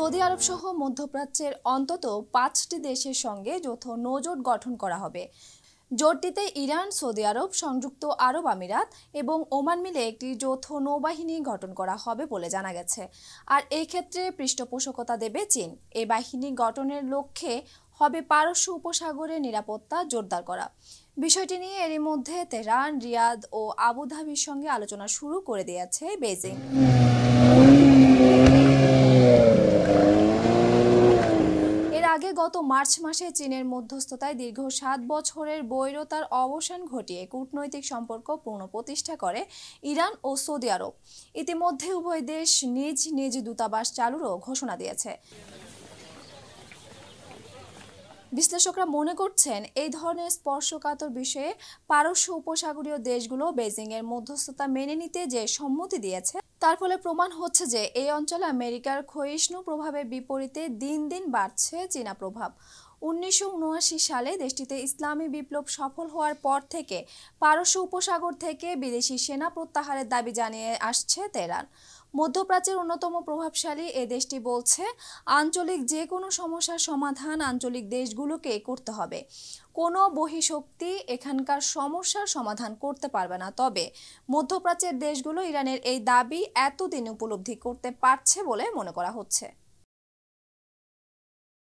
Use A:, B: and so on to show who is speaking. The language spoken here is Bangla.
A: সৌদি আরব সহ মধ্যপ্রাচ্যের অন্তত পাঁচটি দেশের সঙ্গে যৌথ নৌজোট গঠন করা হবে জোটটিতে ইরান সৌদি আরব সংযুক্ত আরব আমিরাত এবং ওমান মিলে একটি যৌথ নৌবাহিনী গঠন করা হবে বলে জানা গেছে আর এই ক্ষেত্রে পৃষ্ঠপোষকতা দেবে চীন এই বাহিনী গঠনের লক্ষ্যে হবে পারস্য উপসাগরে নিরাপত্তা জোরদার করা বিষয়টি নিয়ে এরই মধ্যে তেহরান রিয়াদ ও আবুধাবির সঙ্গে আলোচনা শুরু করে দিয়েছে বেজিং গত মার্চ মাসে চীনের মধ্যস্থতায় দীর্ঘ সাত বছরের বৈরতার অবসান ঘটিয়ে কূটনৈতিক সম্পর্ক পুনঃপ্রতিষ্ঠা করে ইরান ও সৌদি আরব ইতিমধ্যে উভয় দেশ নিজ নিজ দূতাবাস চালুরও ঘোষণা দিয়েছে বিশ্লেষকরা মনে করছেন এই ধরনের স্পর্শকাতর বিষয়ে পারস্য উপসাগরীয় দেশগুলো বেজিংয়ের মধ্যস্থতা মেনে নিতে যে সম্মতি দিয়েছে তার ফলে প্রমাণ হচ্ছে যে এই অঞ্চলে আমেরিকার ক্ষয়িষ্ণু প্রভাবের বিপরীতে দিন দিন বাড়ছে চীনা প্রভাব উনিশশো সালে দেশটিতে ইসলামী বিপ্লব সফল হওয়ার পর থেকে পারস্য উপসাগর থেকে বিদেশি সেনা প্রত্যাহারের দাবি জানিয়ে আসছে তেরান মধ্যপ্রাচ্যের অন্যতম প্রভাবশালী এ দেশটি বলছে আঞ্চলিক যে কোনো সমস্যার সমাধান আঞ্চলিক দেশগুলোকে করতে হবে কোনো বহিঃশক্তি এখানকার সমস্যার সমাধান করতে পারবে না তবে মধ্যপ্রাচ্যের দেশগুলো ইরানের এই দাবি এতদিন উপলব্ধি করতে পারছে বলে মনে করা হচ্ছে